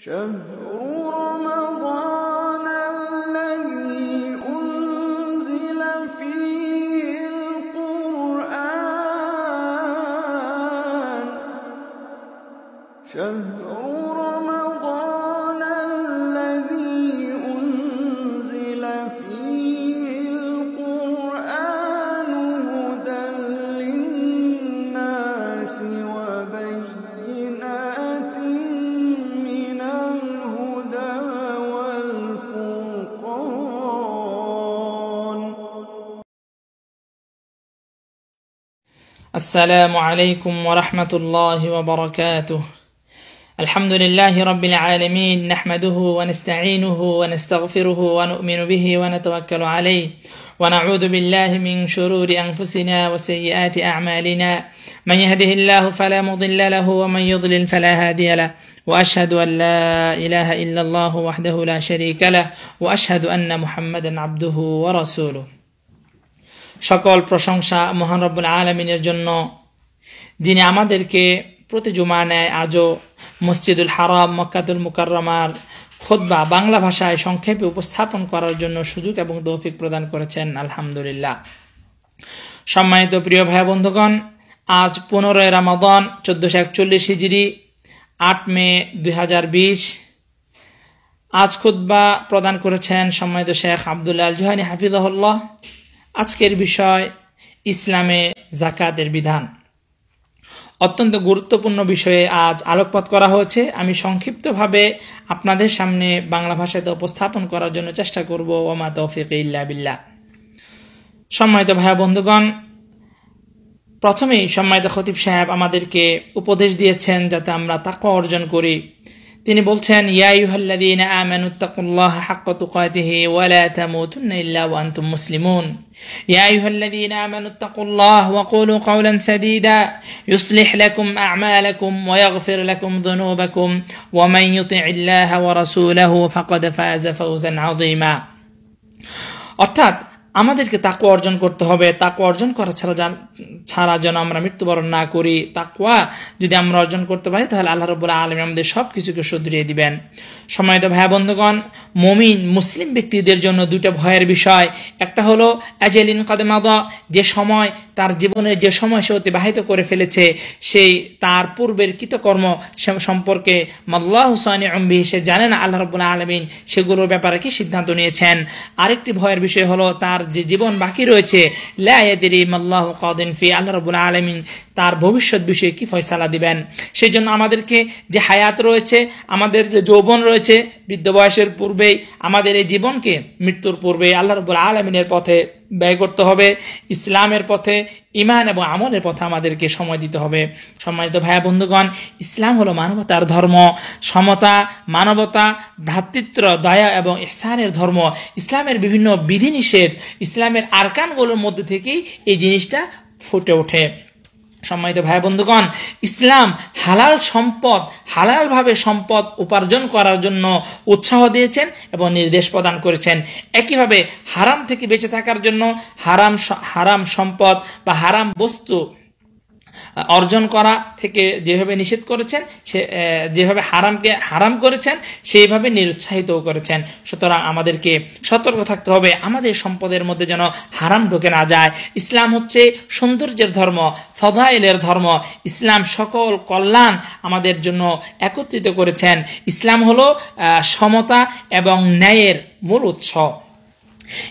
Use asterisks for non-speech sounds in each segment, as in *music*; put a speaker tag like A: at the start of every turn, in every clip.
A: شهر رمضان السلام عليكم ورحمة الله وبركاته الحمد لله رب العالمين نحمده ونستعينه ونستغفره ونؤمن به ونتوكل عليه ونعوذ بالله من شرور أنفسنا وسيئات أعمالنا من يهده الله فلا مضل له ومن يضلل فلا هادي له واشهد ان لا اله الا الله وحده لا شريك له واشهد ان محمدا عبده ورسوله সকল প্রশংসা মহানব্বুল আলমিনের জন্য যিনি আমাদেরকে প্রতি জুমা নেয় আজও মসজিদুল হারাম মক্কাতুল মুকাররমার খোদবা বাংলা ভাষায় সংক্ষেপে উপস্থাপন করার জন্য সুযোগ এবং দৌফিক প্রদান করেছেন আলহামদুলিল্লাহ সম্মানিত প্রিয় ভাই বন্ধুগণ আজ পনেরোই রামাদন চোদ্দোশো একচল্লিশ হিজড়ি আট মে দুই আজ খুদ্া প্রদান করেছেন সম্মানিত শেখ আবদুল্লাহ আল জুহানি হাফিজাহুল্লাহ আজকের বিষয় ইসলামে জাকাতের বিধান অত্যন্ত গুরুত্বপূর্ণ বিষয়ে আজ আলোকপাত করা হয়েছে আমি সংক্ষিপ্তভাবে আপনাদের সামনে বাংলা ভাষাতে উপস্থাপন করার জন্য চেষ্টা করব ওমা তৌফিক ইল্লা বিল্লাহ সম্মানিত ভাই বন্ধুগণ প্রথমেই সম্মানিত খতিব সাহেব আমাদেরকে উপদেশ দিয়েছেন যাতে আমরা তাকে অর্জন করি তিনি বলছেন ইয়াইহাল্লাদিন আমানুত্তাকুল্লাহ হাক্ক তুকাতিহি ওয়ালা তামুতুন্না ইল্লা ওয়া আনতুম মুসলিমুন يا أيها الذين آمنوا اتقوا الله وقولوا قولا سديدا يصلح لكم أعمالكم ويغفر لكم ذنوبكم ومن يطع الله ورسوله فقد فاز فوزا عظيما অর্থাৎ আমাদেরকে তাকু অর্জন করতে হবে তাকু অর্জন করা ছাড়া ছাড়া যেন আমরা মৃত্যুবরণ না করি তাকুয়া যদি আমরা অর্জন করতে পারি তাহলে আল্লাহ রবুল্লা আলমী আমাদের সব কিছুকে শুধরিয়ে দিবেন সময়ত ভাই বন্ধুগণ মমিন মুসলিম ব্যক্তিদের জন্য দুইটা ভয়ের বিষয় একটা হলো অ্যাজেলিন কাদেমাদ যে সময় তার জীবনের যে সময় সে অতিবাহিত করে ফেলেছে সেই তার পূর্বের কৃতকর্ম সম্পর্কে মাল্লাহ হুসাইন অম্বি সে জানেন আল্লাহ রবুল্লা আলমিন সেগুলোর ব্যাপারে কি সিদ্ধান্ত নিয়েছেন আরেকটি ভয়ের বিষয় হলো তার তার যে জীবন বাকি রয়েছে ফি তার ভবিষ্যৎ বিষয়ে কি ফয়সালা দিবেন সেই জন্য আমাদেরকে যে হায়াত রয়েছে আমাদের যে যৌবন রয়েছে বৃদ্ধ বয়সের পূর্বেই আমাদের এই জীবনকে মৃত্যুর পূর্বে আল্লাহ রবুল আলমিনের পথে ব্যয় করতে হবে ইসলামের পথে ইমান এবং আমলের পথে আমাদেরকে সময় দিতে হবে সম্মানিত ভাইয়া বন্ধুগণ ইসলাম হলো মানবতার ধর্ম সমতা মানবতা ভ্রাতৃত্ব দয়া এবং ইহসানের ধর্ম ইসলামের বিভিন্ন বিধিনিষেধ ইসলামের আরকানগুলোর মধ্যে থেকেই এই জিনিসটা ফুটে ওঠে সম্মানিত ভাই বন্ধুগণ ইসলাম হালাল সম্পদ হালালভাবে সম্পদ উপার্জন করার জন্য উৎসাহ দিয়েছেন এবং নির্দেশ প্রদান করেছেন একইভাবে হারাম থেকে বেঁচে থাকার জন্য হারাম হারাম সম্পদ বা হারাম বস্তু অর্জন করা থেকে যেভাবে নিষেধ করেছেন সে যেভাবে হারামকে হারাম করেছেন সেইভাবে নিরুৎসাহিতও করেছেন সুতরাং আমাদেরকে সতর্ক থাকতে হবে আমাদের সম্পদের মধ্যে যেন হারাম ঢুকে না যায় ইসলাম হচ্ছে সৌন্দর্যের ধর্ম ফদাইলের ধর্ম ইসলাম সকল কল্যাণ আমাদের জন্য একত্রিত করেছেন ইসলাম হলো সমতা এবং ন্যায়ের মূল উৎস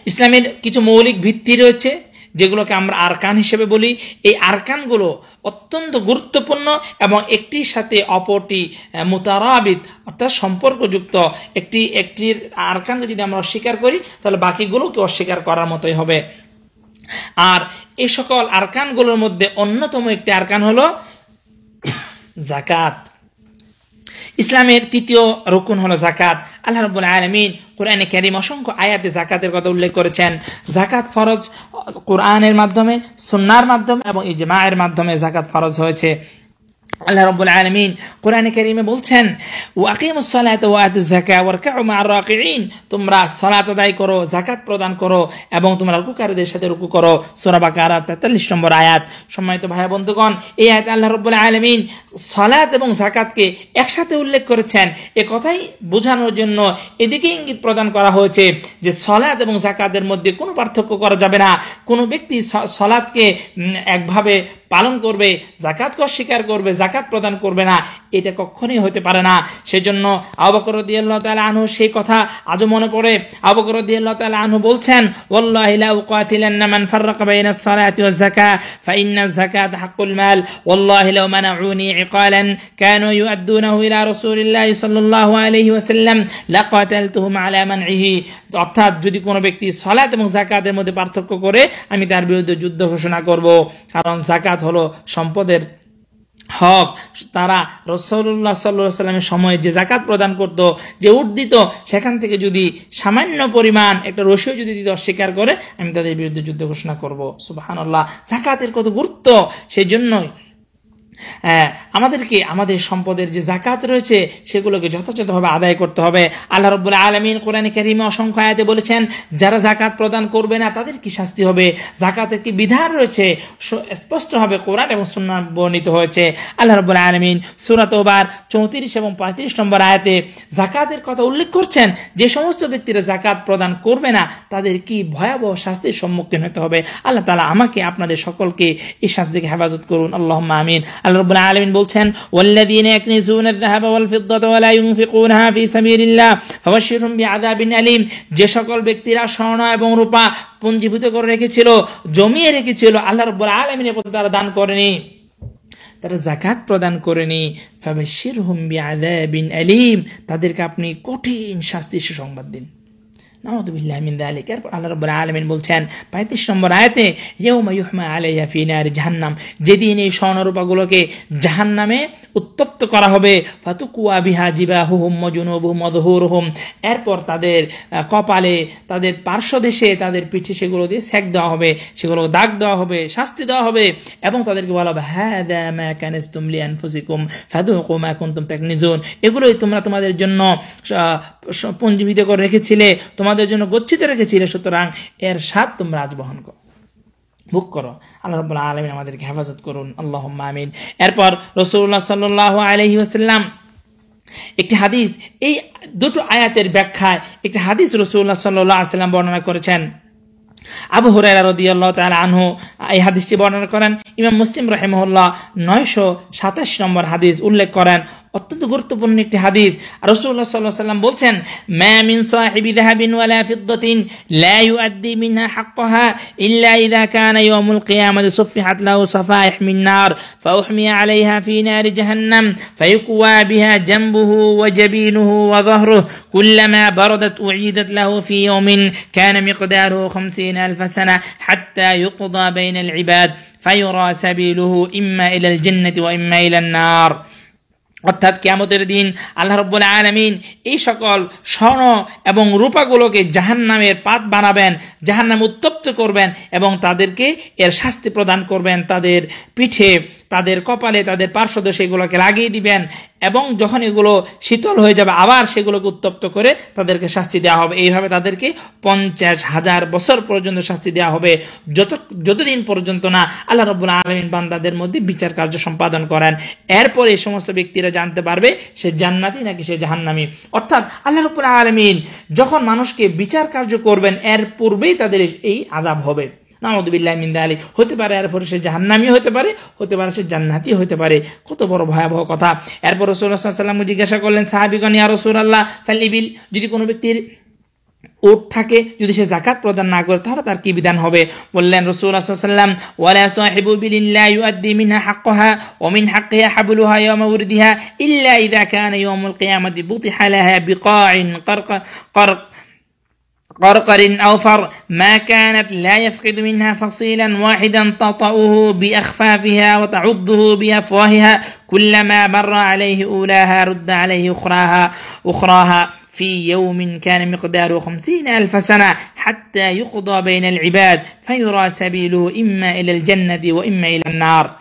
A: ইসলামের কিছু মৌলিক ভিত্তি রয়েছে যেগুলোকে আমরা আরকান হিসেবে বলি এই আরকানগুলো অত্যন্ত গুরুত্বপূর্ণ এবং একটির সাথে অপরটি মোতারাবিদ অর্থাৎ সম্পর্কযুক্ত একটি একটির আরকানকে যদি আমরা অস্বীকার করি তাহলে বাকিগুলোকে অস্বীকার করার মতোই হবে আর এই সকল আরকানগুলোর মধ্যে অন্যতম একটি আরকান হলো জাকাত *coughs* ইসলামের তৃতীয় রকুন হলো জাকাত আল্লাহ রব্বুল আলমিন কোরআনে ক্যারিম অসংখ্য আয়াতে জাকাতের কথা উল্লেখ করেছেন জাকাত ফরজ কোরআনের মাধ্যমে সুন্নার মাধ্যমে এবং ইজমায়ের মাধ্যমে জাকাত ফরজ হয়েছে আল্লাহ রব্বুল আলমিন কোরআনে করিমে বলছেন ওয়াকিম সলাত ওয়াতু জাকা ওয়ার্কা মা রাকিন তোমরা সলাত আদায় করো জাকাত প্রদান করো এবং তোমরা রুকুকারীদের সাথে রুকু করো সোরাবা কারা তেতাল্লিশ নম্বর আয়াত সম্মানিত ভাই বন্ধুগণ এই আয়াত আল্লাহ রব্বুল আলমিন সলাত এবং জাকাতকে একসাথে উল্লেখ করেছেন এ কথাই বোঝানোর জন্য এদিকে ইঙ্গিত প্রদান করা হয়েছে যে সলাত এবং জাকাতের মধ্যে কোনো পার্থক্য করা যাবে না কোনো ব্যক্তি সলাতকে একভাবে পালন করবে জাকাতকে অস্বীকার করবে জাকাত প্রদান করবে না এটা কখনই হতে পারে না সেজন্য আবকর রদিয়াল্লাহ তালা আনহু সেই কথা আজও মনে পড়ে আবকর রদিয়াল্লাহ তালা আনহু বলছেন সাল্লাল্লাহু অর্থাৎ যদি কোনো ব্যক্তি সলাত এবং জাকাতের মধ্যে পার্থক্য করে আমি তার বিরুদ্ধে যুদ্ধ ঘোষণা করব কারণ জাকাত হলো সম্পদের হক তারা রসল্লা সাল্লা সাল্লামের সময়ে যে জাকাত প্রদান করত যে উঠ দিত সেখান থেকে যদি সামান্য পরিমাণ একটা রসিও যদি দিত অস্বীকার করে আমি তাদের বিরুদ্ধে যুদ্ধ ঘোষণা করবো সুবাহান্লাহ জাকাতের কত গুরুত্ব সেই জন্যই হ্যাঁ, আমাদেরকে আমাদের সম্পদের যে জাকাত রয়েছে সেগুলোকে যথাযথভাবে আদায় করতে হবে আল্লাহ রব্বুল্লাহ আলমিন কোরআন কারিমে অসংখ্য আয়াতে বলেছেন যারা জাকাত প্রদান করবে না তাদের কি শাস্তি হবে জাকাতের কি বিধান রয়েছে স্পষ্টভাবে কোরআন এবং সুন্না বর্ণিত হয়েছে আল্লাহ রব্বুল্লাহ আলমিন সুরাত ওবার চৌত্রিশ এবং পঁয়ত্রিশ নম্বর আয়াতে জাকাতের কথা উল্লেখ করছেন যে সমস্ত ব্যক্তিরা জাকাত প্রদান করবে না তাদের কি ভয়াবহ শাস্তির সম্মুখীন হতে হবে আল্লাহ তালা আমাকে আপনাদের সকলকে এই শাস্তিকে হেফাজত করুন আল্লাহ আমিন আল্লাহ রব্বুল আলমিন বলছেন والذين يكنزون الذهب والفضة ولا ينفقونها في سبيل الله فبشرهم بعذاب আলীম যে সকল ব্যক্তিরা স্বর্ণ এবং রূপা পুঞ্জীভূত করে রেখেছিল জমিয়ে রেখেছিল আল্লাহ রব্বুল আলমিনের প্রতি তারা দান করেনি তারা জাকাত প্রদান করেনি ফাবাশিরহুম বিআযাবিন আলিম তাদেরকে আপনি কঠিন শাস্তির সুসংবাদ দিন এরপর আল্লাহ বলছেন পঁয়ত্রিশ নম্বর আয়াতে জাহান্নাম যেদিন এই জাহান্নামে উত্তপ্ত করা হবে হুম এরপর তাদের কপালে তাদের পার্শ্বদেশে তাদের পিঠে সেগুলো দিয়ে স্যাক দেওয়া হবে সেগুলো দাগ দেওয়া হবে শাস্তি দেওয়া হবে এবং তাদেরকে বলা হবে হ্যাঁ এগুলোই তোমরা তোমাদের জন্য পঞ্জীবিত করে রেখেছিলে তোমার তোমাদের জন্য গচ্ছিত রেখেছিলে সুতরাং এর স্বাদ তোমরা আজ বহন করো ভোগ করো আল্লাহ রব্লা আলমিন আমাদেরকে হেফাজত করুন আল্লাহ আমিন এরপর রসুল্লাহ সাল্লাহ আলহি আসাল্লাম একটি হাদিস এই দুটো আয়াতের ব্যাখ্যায় একটি হাদিস রসুল্লাহ সাল্লাহ আসাল্লাম বর্ণনা করেছেন আবু হুরাইরা রদিয়াল্লাহ তাল আনহু এই হাদিসটি বর্ণনা করেন ইমাম মুসলিম নয়শো সাতাশ নম্বর হাদিস উল্লেখ করেন অত্যন্ত গুরুত্বপূর্ণ একটি হাদিস রসুল্লাহ সাল্লাহ সাল্লাম বলছেন ম্যামিন সাহেবি দাহাবিন ওয়ালা ফিদ্দতিন লা ইউআদ্দি মিনহা হাক্কাহা ইল্লা ইযা কানা ইয়াউমুল কিয়ামাতি সুফিহাত লাহু সাফাইহ মিন নার ফাউহমি আলাইহা ফি নার জাহান্নাম ফায়ুকওয়া বিহা জামবুহু ওয়া জাবিনুহু ওয়া যাহরুহু কুল্লামা বারাদাত উইদাত লাহু ফি ইয়াউমিন কানা মিকদারুহু 50000 সানা হাত্তা ইউকদা বাইনাল ইবাদ সাবিলুহু ইম্মা ইলাল إلى ওয়া ইম্মা إلى নার অর্থাৎ কেয়ামতের দিন আল্লাহ রব্বুল আলমিন এই সকল স্বর্ণ এবং রূপাগুলোকে জাহান নামের পাত বানাবেন জাহান নাম উত্তপ্ত করবেন এবং তাদেরকে এর শাস্তি প্রদান করবেন তাদের পিঠে তাদের কপালে তাদের পার্শ্বদেশে সেগুলোকে লাগিয়ে দিবেন এবং যখন এগুলো শীতল হয়ে যাবে আবার সেগুলোকে উত্তপ্ত করে তাদেরকে শাস্তি দেওয়া হবে এইভাবে তাদেরকে পঞ্চাশ হাজার বছর পর্যন্ত শাস্তি দেওয়া হবে যত যতদিন পর্যন্ত না আল্লাহ রব্বুল আলমিন বান্দাদের মধ্যে বিচার কার্য সম্পাদন করেন এরপর এই সমস্ত ব্যক্তিরা জানতে পারবে সে জান্নাতি নাকি সে জাহান্নামি অর্থাৎ আল্লাহ রব্বুল আলমিন যখন মানুষকে বিচার কার্য করবেন এর পূর্বেই তাদের এই আদাব হবে নামদুবিল্লাহ মিন্দালি হতে পারে এরপরে সে জাহান্নামি হতে পারে হতে পারে সে জান্নাতি হতে পারে কত বড় ভয়াবহ কথা এরপর রসুল্লাহাম জিজ্ঞাসা করলেন সাহাবিগণ ইয়া রসুল আল্লাহ ফালিবিল যদি কোনো ব্যক্তির ওট থাকে যদি সে জাকাত প্রদান না করে তাহলে তার কী বিধান হবে বললেন রসুল্লাহাম ওয়ালা সাহিবু বিলিল্লাহ ইউআদ্দি মিনহা হাক্কাহা ওয়া মিন হাক্কিহা হাবলুহা ইয়াওমা উরদিহা ইল্লা ইযা কানা ইয়াওমুল কিয়ামাতি বুতিহা লাহা বিকাইন কারক قرقر أو فر ما كانت لا يفقد منها فصيلا واحدا تطأه بأخفافها وتعضه بأفواهها كلما بر عليه أولاها رد عليه أخراها أخراها في يوم كان مقداره خمسين ألف سنة حتى يقضى بين العباد فيرى سبيله إما إلى الجنة وإما إلى النار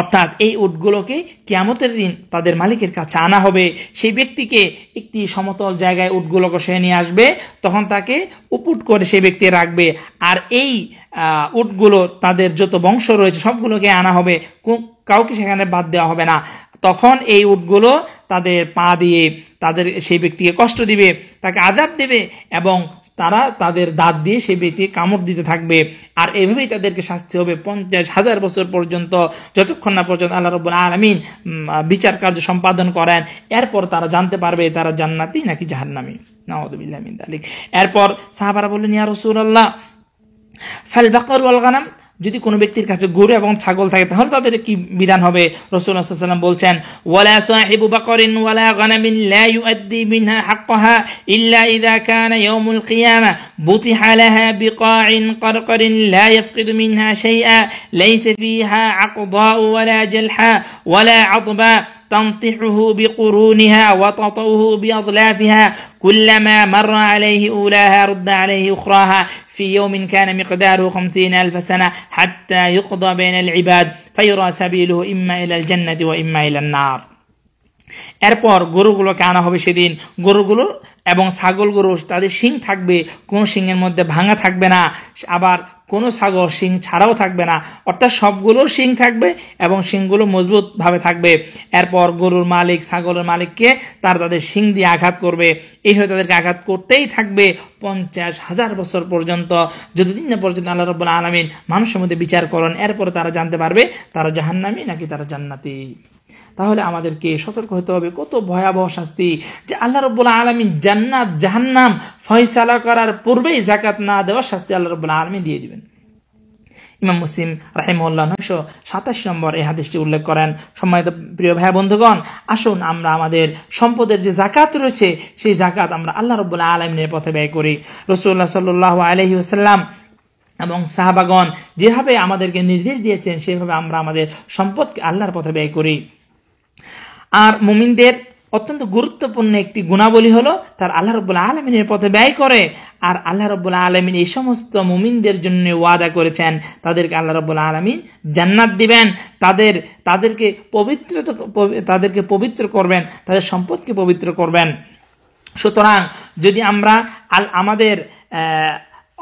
A: অর্থাৎ এই উটগুলোকে কেয়ামতের দিন তাদের মালিকের কাছে আনা হবে সেই ব্যক্তিকে একটি সমতল জায়গায় উটগুলো সে নিয়ে আসবে তখন তাকে উপুট করে সেই ব্যক্তি রাখবে আর এই উটগুলো তাদের যত বংশ রয়েছে সবগুলোকে আনা হবে কাউকে সেখানে বাদ দেওয়া হবে না তখন এই উটগুলো তাদের পা দিয়ে তাদের সেই ব্যক্তিকে কষ্ট দিবে তাকে আজাব দেবে এবং তারা তাদের দাঁত দিয়ে সেই ব্যক্তিকে কামড় দিতে থাকবে আর এভাবেই তাদেরকে শাস্তি হবে পঞ্চাশ হাজার বছর পর্যন্ত যতক্ষণ না পর্যন্ত আল্লাহ রব আলমিন বিচার কার্য সম্পাদন করেন এরপর তারা জানতে পারবে তারা জান্নাতি নাকি জাহান্নামি নওয়াদুবিল্লাহ মিন তালিক এরপর সাহাবারা বললেন ইয়া রসুল আল্লাহ ফেলবাকর বাকর ওয়াল গানাম যদি কোনো ব্যক্তির কাছে গরু এবং ছাগল থাকে তাহলে তাদের কি বিধান হবে রসুল সাল্লাম বলছেন ওয়ালা সাহিবু বাকরিন ওয়ালা গানামিন লা ইউআদ্দি মিনহা হাক্কাহা ইল্লা ইযা কানা ইয়াউমুল কিয়ামা বুতিহা লাহা বিকাইন قرقر لا يفقد منها شيئا ليس فيها عقضاء ولا جلحا ولا عضبا تنطحه بقرونها وتطوه بأظلافها كلما مر عليه أولاها رد عليه أخراها في يوم كان مقداره خمسين ألف سنة حتى يقضى بين العباد فيرى سبيله إما إلى الجنة وإما إلى النار এরপর গরুগুলোকে আনা হবে সেদিন গরুগুলো এবং ছাগল গরু তাদের শিং থাকবে কোনো শিংয়ের মধ্যে ভাঙা থাকবে না আবার কোনো ছাগল শিং ছাড়াও থাকবে না অর্থাৎ সবগুলোর শিং থাকবে এবং শিংগুলো মজবুতভাবে থাকবে এরপর গরুর মালিক ছাগলের মালিককে তার তাদের শিং দিয়ে আঘাত করবে এইভাবে তাদেরকে আঘাত করতেই থাকবে পঞ্চাশ হাজার বছর পর্যন্ত যতদিন না পর্যন্ত আল্লাহ রব্বুল আলমিন মানুষের মধ্যে বিচার করেন এরপর তারা জানতে পারবে তারা জাহান্নামি নাকি তারা জান্নাতি তাহলে আমাদেরকে সতর্ক হতে হবে কত ভয়াবহ শাস্তি যে আল্লাহ রব্বুল্লা আলমী জান্নাত জাহান্নাম ফয়সালা করার পূর্বেই জাকাত না দেওয়ার শাস্তি আল্লাহ রব্বুল্লা আলমী দিয়ে দিবেন ইমাম মুসিম রাহিমুল্লাহ নয়শো সাতাশ নম্বর এই হাদিসটি উল্লেখ করেন সম্মানিত প্রিয় ভাই বন্ধুগণ আসুন আমরা আমাদের সম্পদের যে জাকাত রয়েছে সেই জাকাত আমরা আল্লাহ রব্বুল্লাহ আলমিনের পথে ব্যয় করি রসুল্লাহ সাল্লাহ আলহি আসাল্লাম এবং সাহাবাগন যেভাবে আমাদেরকে নির্দেশ দিয়েছেন সেভাবে আমরা আমাদের সম্পদকে আল্লাহর পথে ব্যয় করি আর মুমিনদের অত্যন্ত গুরুত্বপূর্ণ একটি গুণাবলী হলো তার আল্লাহ রব্বুল্লা আলমিনের পথে ব্যয় করে আর আল্লাহ রব্বুল্লা আলমিন এই সমস্ত মুমিনদের জন্য ওয়াদা করেছেন তাদেরকে আল্লাহ রব্বুল্লা আলমিন জান্নাত দিবেন তাদের তাদেরকে পবিত্র তাদেরকে পবিত্র করবেন তাদের সম্পদকে পবিত্র করবেন সুতরাং যদি আমরা আল আমাদের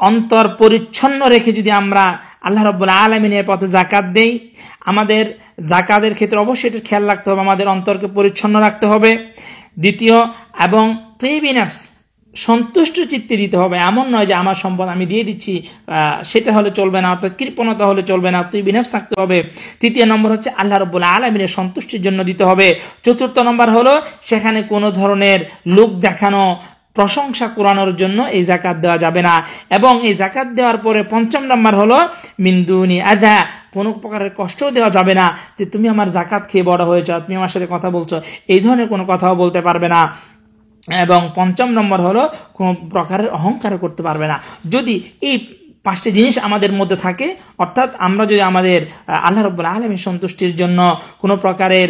A: অন্তর পরিচ্ছন্ন রেখে যদি আমরা আল্লাহ রব্বুল আলমিনের পথে জাকাত দেই আমাদের জাকাতের ক্ষেত্রে অবশ্যই এটা খেয়াল রাখতে হবে আমাদের অন্তরকে পরিচ্ছন্ন রাখতে হবে দ্বিতীয় এবং ক্লিবিনার্স সন্তুষ্ট চিত্তে দিতে হবে এমন নয় যে আমার সম্পদ আমি দিয়ে দিচ্ছি সেটা হলে চলবে না অর্থাৎ কৃপণতা হলে চলবে না তুই বিনাশ থাকতে হবে তৃতীয় নম্বর হচ্ছে আল্লাহ রব্বুল আলমিনের সন্তুষ্টির জন্য দিতে হবে চতুর্থ নম্বর হলো সেখানে কোনো ধরনের লোক দেখানো প্রশংসা কোরানোর জন্য এই জাকাত দেওয়া যাবে না এবং এই জাকাত দেওয়ার পরে পঞ্চম নাম্বার হলো মিন্দুনি আধা কোনো প্রকারের কষ্টও দেওয়া যাবে না যে তুমি আমার জাকাত খেয়ে বড় হয়েছ তুমি আমার সাথে কথা বলছো এই ধরনের কোনো কথাও বলতে পারবে না এবং পঞ্চম নম্বর হলো কোনো প্রকারের অহংকার করতে পারবে না যদি এই পাঁচটি জিনিস আমাদের মধ্যে থাকে অর্থাৎ আমরা যদি আমাদের আল্লাহ রব্বুল আলমীর সন্তুষ্টির জন্য কোনো প্রকারের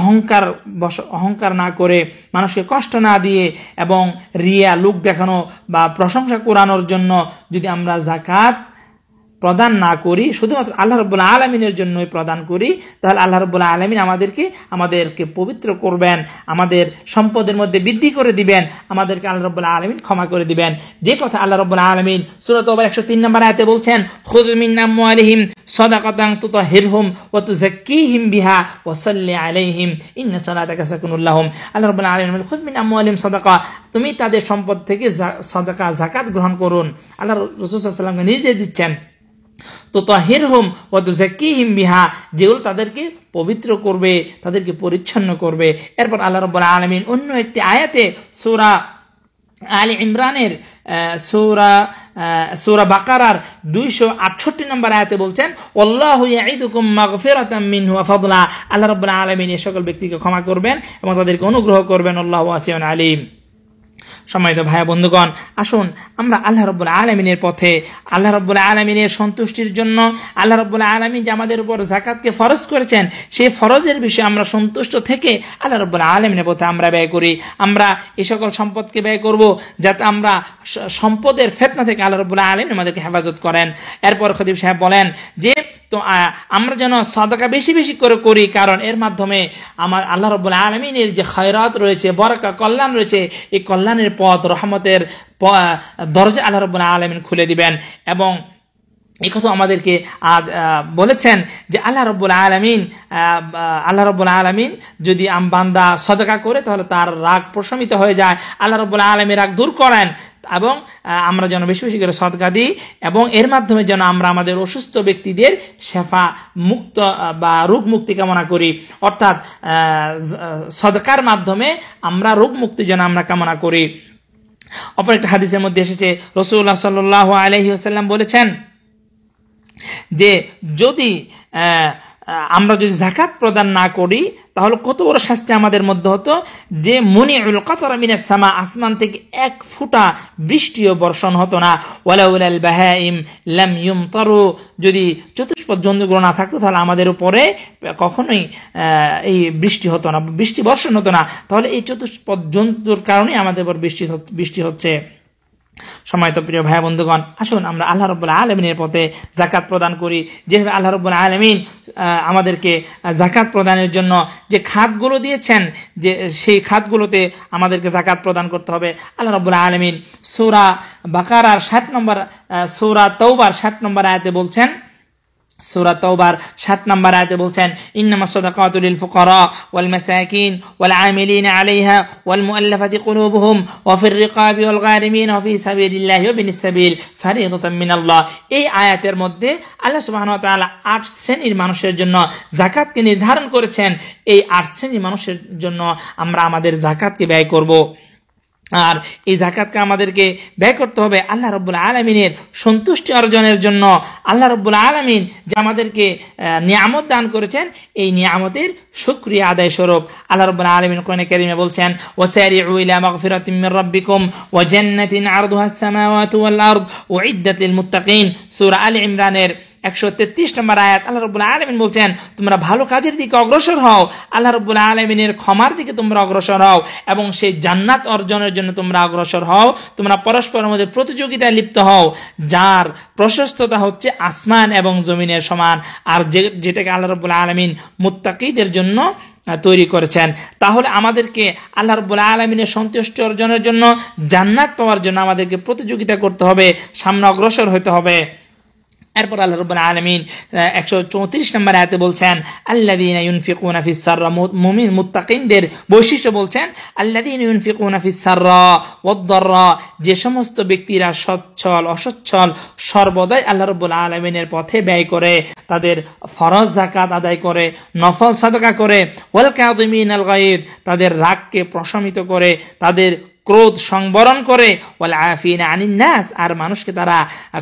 A: অহংকার বস অহংকার না করে মানুষকে কষ্ট না দিয়ে এবং রিয়া লুক দেখানো বা প্রশংসা কোরানোর জন্য যদি আমরা জাকাত প্রদান না করি শুধুমাত্র আল্লাহ রব্বুল আলমিনের জন্যই প্রদান করি তাহলে আল্লাহ রব্বুল আলমিন আমাদেরকে আমাদেরকে পবিত্র করবেন আমাদের সম্পদের মধ্যে বৃদ্ধি করে দিবেন আমাদেরকে আল্লাহ রব্বুল আলমিন ক্ষমা করে দিবেন যে কথা আল্লাহ রব্বুল আলমিন সুরত ওবার একশো তিন নম্বর আয়তে বলছেন খুদমিন আলহিম সদাকতাং তুত হিরহুম ও তু হিম বিহা ও সল্লি আলাইহিম ইন্না সলাতাকা সাকুনুল্লাহম আল্লাহ রব্বুল আলমিন খুদমিন আম্মু আলিম সদাকা তুমি তাদের সম্পদ থেকে সদাকা জাকাত গ্রহণ করুন আল্লাহ রসুল সাল্লামকে নির্দেশ দিচ্ছেন তো তাহির হোম ওয়াদুজাকিহিম বিহা যেগুলো তাদেরকে পবিত্র করবে তাদেরকে পরিচ্ছন্ন করবে এরপর আল্লাহ রব আলমিন অন্য একটি আয়াতে সোরা আলী ইমরানের সৌরা সৌরা বাকারার দুইশো আটষট্টি নম্বর আয়াতে বলছেন আল্লাহ রাব্বুল আলামিন এ সকল ব্যক্তিকে ক্ষমা করবেন এবং তাদেরকে অনুগ্রহ করবেন আল্লাহ আসিয়ান আলিম সম্মানিত ভাই বন্ধুগণ আসুন আমরা আল্লাহ রব্বুল আলমিনের পথে আল্লাহ রব্বুল আলমিনের সন্তুষ্টির জন্য আল্লাহ রব্বুল আলমিন যে আমাদের উপর জাকাতকে ফরজ করেছেন সেই ফরজের বিষয়ে আমরা সন্তুষ্ট থেকে আল্লাহ রব্বুল আলমিনের পথে আমরা ব্যয় করি আমরা এই সকল সম্পদকে ব্যয় করব যাতে আমরা সম্পদের ফেতনা থেকে আল্লাহ রব্বুল আলমিন আমাদেরকে হেফাজত করেন এরপর খদিব সাহেব বলেন যে তো আমরা যেন সদাকা বেশি বেশি করে করি কারণ এর মাধ্যমে আমার আল্লাহ রব্বুল আলমিনের যে খয়রাত রয়েছে বরকা কল্যাণ রয়েছে এই কল্যাণের পথ রহমতের দরজা আল্লাহ রব আলমিন খুলে দিবেন এবং এই কথা আমাদেরকে আজ বলেছেন যে আল্লাহ রব্বুল আলমিন আল্লাহ রব্বুল আলমিন যদি আম বান্দা সদকা করে তাহলে তার রাগ প্রশমিত হয়ে যায় আল্লাহ রব্বুল আলমী রাগ দূর করেন এবং আমরা যেন বেশি বেশি করে সদকা দিই এবং এর মাধ্যমে যেন আমরা আমাদের অসুস্থ ব্যক্তিদের শেফা মুক্ত বা রোগ মুক্তি কামনা করি অর্থাৎ সদকার মাধ্যমে আমরা রোগ মুক্তি যেন আমরা কামনা করি অপর একটা হাদিসের মধ্যে এসেছে রসুল্লাহ সাল আলহি আসাল্লাম বলেছেন যে যদি আমরা যদি জাকাত প্রদান না করি তাহলে কত বড় শাস্তি আমাদের মধ্যে হতো যে মনি উল কতরা মিনের সামা আসমান থেকে এক ফুটা বৃষ্টিও বর্ষণ হতো না ওয়ালাউল বাহাইম ল্যাম ইউম তরু যদি চতুষ্পদ জন্তুগুলো না থাকতো তাহলে আমাদের উপরে কখনোই এই বৃষ্টি হতো না বৃষ্টি বর্ষণ হতো না তাহলে এই চতুষ্পদ জন্তুর কারণে আমাদের উপর বৃষ্টি বৃষ্টি হচ্ছে সময় তো প্রিয় ভাই বন্ধুগণ আসুন আমরা আল্লাহ রব্বুল আলমিনের পথে জাকাত প্রদান করি যেভাবে আল্লাহ রব্বুল আলমিন আমাদেরকে জাকাত প্রদানের জন্য যে খাতগুলো দিয়েছেন যে সেই খাতগুলোতে আমাদেরকে জাকাত প্রদান করতে হবে আল্লাহ রব্বুল আলমিন সৌরা বাকারার ষাট নম্বর সৌরা তৌবার ষাট নম্বর আয়াতে বলছেন সুরা সাত নম্বর আয়তে বলছেন ইন্নামা সদাকাতুল ফুকরা ওয়াল মাসাকিন ওয়াল আমিলিন আলাইহা ওয়াল মুআল্লাফাতি কুলুবুহুম ওয়া ফির রিকাবি ওয়াল গারিমিন ওয়া ফি সাবিলিল্লাহি ওয়া বিনিস সাবিল ফারিদাতাম মিনাল্লাহ এই আয়াতের মধ্যে আল্লাহ সুবহানাহু ওয়া তাআলা আট শ্রেণীর মানুষের জন্য যাকাতকে নির্ধারণ করেছেন এই আট শ্রেণীর মানুষের জন্য আমরা আমাদের যাকাতকে ব্যয় করব আর এই জাকাতকে আমাদেরকে ব্যয় করতে হবে আল্লাহ রব্বুল আলমিনের সন্তুষ্টি অর্জনের জন্য আল্লাহ রব্বুল আলমিন যে আমাদেরকে নিয়ামত দান করেছেন এই নিয়ামতের সুক্রিয়া আদায় স্বরূপ আল্লাহ রব্বুল আলমিন কনে কেরিমে বলছেন وسارعوا إلى مغفرة রব্বিকুম ও وجنة عرضها السماوات والأرض أعدت للمتقين سورة آل ইমরানের একশো তেত্রিশ নম্বর আয়াত আল্লাহ রবুল্লা আলমিন বলছেন তোমরা ভালো কাজের দিকে অগ্রসর হও আল্লাহ রবুল্লা আলমিনের ক্ষমার দিকে তোমরা অগ্রসর হও এবং সেই জান্নাত অর্জনের জন্য তোমরা অগ্রসর হও তোমরা পরস্পরের মধ্যে প্রতিযোগিতায় লিপ্ত হও যার প্রশস্ততা হচ্ছে আসমান এবং জমিনের সমান আর যে যেটাকে আল্লাহ রবুল্লা আলমিন মুত্তাকিদের জন্য তৈরি করেছেন তাহলে আমাদেরকে আল্লাহ রবুল্লা আলমিনের সন্তুষ্ট অর্জনের জন্য জান্নাত পাওয়ার জন্য আমাদেরকে প্রতিযোগিতা করতে হবে সামনে অগ্রসর হতে হবে এরপর আল্লাহ রব্বুল আলমিন একশো চৌত্রিশ নম্বর আয়াতে বলছেন আল্লাদিন ইউনফিকুন আফিসার মুমিন মুত্তাকিনদের বৈশিষ্ট্য বলছেন আল্লাদিন ইউনফিকুন আফিসার ওদ্দর যে সমস্ত ব্যক্তিরা সচ্ছল অসচ্ছল সর্বদাই আল্লাহ রব্বুল আলমিনের পথে ব্যয় করে তাদের ফরজ জাকাত আদায় করে নফল সাদকা করে ওয়াল কাদিমিন আল গাইদ তাদের রাগকে প্রশমিত করে তাদের ক্রোধ সংবরণ করে ওয়াল আফিন আনিন্নাস আর মানুষকে তারা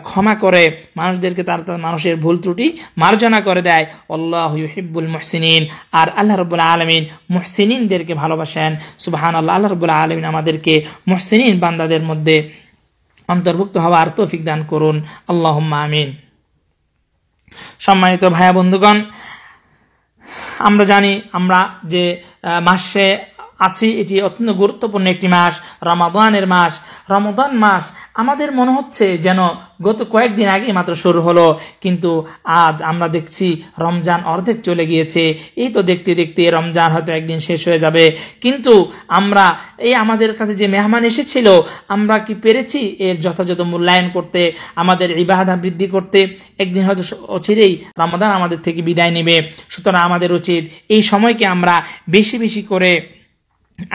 A: ক্ষমা করে মানুষদেরকে তারা মানুষের ভুল ত্রুটি মার্জনা করে দেয় আল্লাহ ইহিবুল মুহসিনিন আর আল্লাহ রবুল্লা আলমিন মুহসিনিনদেরকে ভালোবাসেন সুবাহান আল্লাহ আল্লাহ রবুল্লা আলমিন আমাদেরকে মুহসিনিন বান্দাদের মধ্যে অন্তর্ভুক্ত হওয়ার তৌফিক দান করুন আল্লাহ আমিন সম্মানিত ভাইয়া বন্ধুগণ আমরা জানি আমরা যে মাসে আছি এটি অত্যন্ত গুরুত্বপূর্ণ একটি মাস রমাদানের মাস রমাদান মাস আমাদের মনে হচ্ছে যেন গত কয়েকদিন আগে মাত্র শুরু হলো কিন্তু আজ আমরা দেখছি রমজান অর্ধেক চলে গিয়েছে এই তো দেখতে দেখতে রমজান হয়তো একদিন শেষ হয়ে যাবে কিন্তু আমরা এই আমাদের কাছে যে মেহমান এসেছিল আমরা কি পেরেছি এর যথাযথ মূল্যায়ন করতে আমাদের এই বাধা বৃদ্ধি করতে একদিন হয়তো অচিরেই রমাদান আমাদের থেকে বিদায় নেবে সুতরাং আমাদের উচিত এই সময়কে আমরা বেশি বেশি করে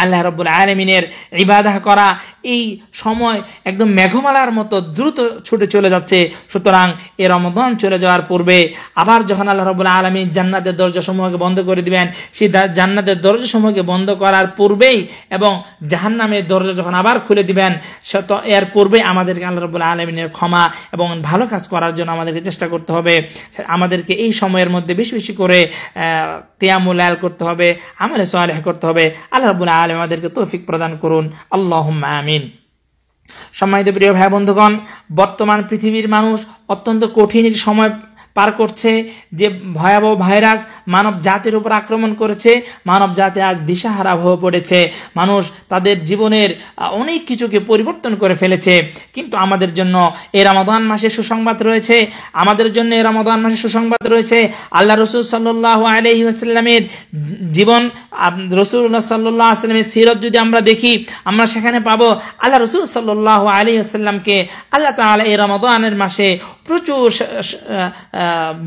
A: আল্লাহ রব্বুল আলমিনের ইবাদাহ করা এই সময় একদম মেঘমালার মতো দ্রুত ছুটে চলে যাচ্ছে সুতরাং এ রমদান চলে যাওয়ার পূর্বে আবার যখন আল্লাহ রব্বুল আলমিন জান্নাতের দরজা সমূহকে বন্ধ করে দিবেন সেই জান্নাতের সমূহকে বন্ধ করার পূর্বেই এবং জাহান্নামের দরজা যখন আবার খুলে দিবেন তো এর পূর্বে আমাদেরকে আল্লাহ রব্বুল আলমিনের ক্ষমা এবং ভালো কাজ করার জন্য আমাদেরকে চেষ্টা করতে হবে আমাদেরকে এই সময়ের মধ্যে বেশি বেশি করে তেয়ামুল করতে হবে আমাদের সহায় করতে হবে আল্লাহ রব্বুল আলেমাদেরকে তৌফিক প্রদান করুন আল্লাহ আমিন সম্মানিত প্রিয় ভাই বন্ধুগণ বর্তমান পৃথিবীর মানুষ অত্যন্ত কঠিন সময় পার করছে যে ভয়াবহ ভাইরাস মানব জাতির উপর আক্রমণ করেছে মানব জাতি আজ দিশাহারা হয়ে পড়েছে মানুষ তাদের জীবনের অনেক কিছুকে পরিবর্তন করে ফেলেছে কিন্তু আমাদের জন্য এ রামদান মাসে সুসংবাদ রয়েছে আমাদের জন্য এ রামদান মাসে সুসংবাদ রয়েছে আল্লাহ রসুল সাল্লাহ আলহিউসাল্লামের জীবন রসুল্লাহ সাল্লাহ আসলামের সিরত যদি আমরা দেখি আমরা সেখানে পাবো আল্লাহ রসুল সাল্লাহ আলী আসাল্লামকে আল্লাহ তালা এ রামদানের মাসে প্রচুর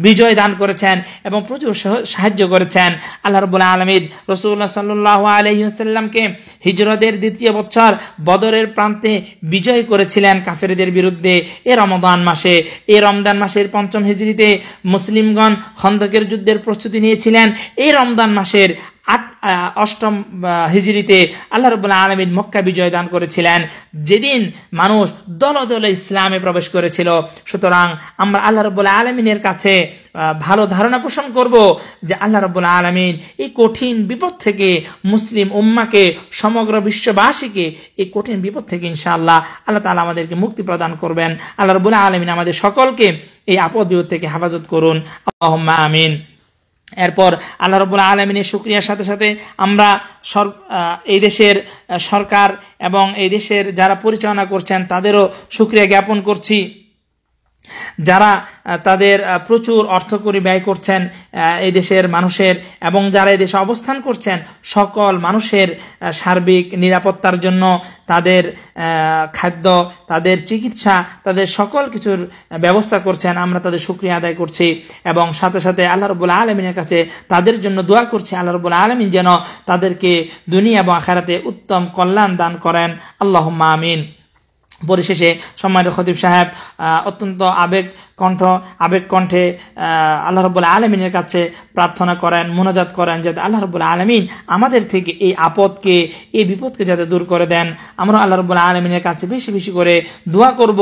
A: বিজয় দান করেছেন এবং প্রচুর সাহায্য করেছেন আল্লাহ রবুল্লা আলমিদ রসুল্লাহ সাল্লাহ আলহিহাসাল্লামকে হিজরতের দ্বিতীয় বছর বদরের প্রান্তে বিজয় করেছিলেন কাফেরদের বিরুদ্ধে এ রমদান মাসে এ রমদান মাসের পঞ্চম হিজড়িতে মুসলিমগণ খন্দকের যুদ্ধের প্রস্তুতি নিয়েছিলেন এই রমদান মাসের আট অষ্টম হিজড়িতে আল্লাহ রবুল্লা আলমিন মক্কা বিজয় দান করেছিলেন যেদিন মানুষ দল দলে ইসলামে প্রবেশ করেছিল সুতরাং আমরা আল্লাহ রবুল্লা আলমিনের কাছে ভালো ধারণা পোষণ করব যে আল্লাহ রবুল্লা আলমিন এই কঠিন বিপদ থেকে মুসলিম উম্মাকে সমগ্র বিশ্ববাসীকে এই কঠিন বিপদ থেকে ইনশাআল্লাহ আল্লাহ তালা আমাদেরকে মুক্তি প্রদান করবেন আল্লাহ রবুল্লা আলমিন আমাদের সকলকে এই আপদ বিপদ থেকে হেফাজত করুন আহম্মা আমিন এরপর আল্লাহ রবুল আলমিনের সুক্রিয়ার সাথে সাথে আমরা সর এই দেশের সরকার এবং এই দেশের যারা পরিচালনা করছেন তাদেরও সুক্রিয়া জ্ঞাপন করছি যারা তাদের প্রচুর অর্থকরী ব্যয় করছেন এই দেশের মানুষের এবং যারা এই দেশে অবস্থান করছেন সকল মানুষের সার্বিক নিরাপত্তার জন্য তাদের খাদ্য তাদের চিকিৎসা তাদের সকল কিছুর ব্যবস্থা করছেন আমরা তাদের সুক্রিয়া আদায় করছি এবং সাথে সাথে আল্লাহ রবুল্লা আলমিনের কাছে তাদের জন্য দোয়া করছি আল্লাহ রবুল্লা আলমিন যেন তাদেরকে দুনিয়া এবং আখারাতে উত্তম কল্যাণ দান করেন আল্লাহ আমিন পরিশেষে সম্মানিত খতিব সাহেব অত্যন্ত আবেগ কণ্ঠ আবেগ কণ্ঠে আল্লাহ রব্বুল আলমিনের কাছে প্রার্থনা করেন মোনাজাত করেন যাতে আল্লাহ রব্বুল আলমিন আমাদের থেকে এই আপদকে এই বিপদকে যাতে দূর করে দেন আমরা আল্লাহ রব্বুল আলমিনের কাছে বেশি বেশি করে দোয়া করব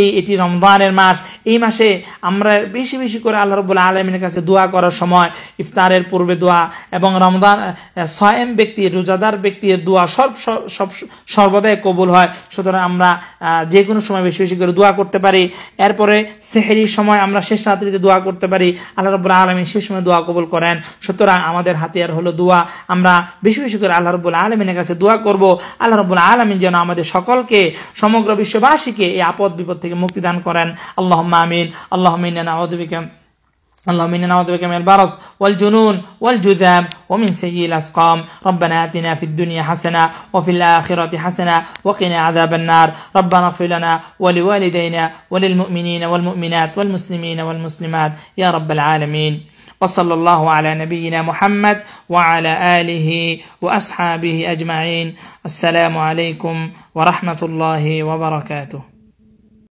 A: এই এটি রমজানের মাস এই মাসে আমরা বেশি বেশি করে আল্লাহ রব্বুল আলমিনের কাছে দোয়া করার সময় ইফতারের পূর্বে দোয়া এবং রমজান সয়েম ব্যক্তির রোজাদার ব্যক্তির দোয়া সব সব সর্বদাই কবুল হয় সুতরাং আমরা যে কোনো সময় বেশি বেশি করে দোয়া করতে পারি এরপরে সেহেরির সময় আমরা শেষ রাত্রিতে দোয়া করতে পারি আল্লাহ রবুল্লা আলমিন সেই সময় দোয়া কবুল করেন সুতরাং আমাদের হাতিয়ার হলো দোয়া আমরা বেশি বেশি করে আল্লাহ রবুল্লা আলমিনের কাছে দোয়া করব আল্লাহ রবুল্লা আলমিন যেন আমাদের সকলকে সমগ্র বিশ্ববাসীকে এই আপদ বিপদ থেকে মুক্তি দান করেন আল্লাহ আমিন আল্লাহ মিনা اللهم إنا نعوذ بك من البرص والجنون والجذام ومن سيء الأسقام ربنا آتنا في الدنيا حسنة وفي الآخرة حسنة وقنا عذاب النار ربنا اغفر لنا ولوالدينا وللمؤمنين والمؤمنات والمسلمين والمسلمات يا رب العالمين وصلى الله على نبينا محمد وعلى آله وأصحابه أجمعين السلام عليكم ورحمة الله وبركاته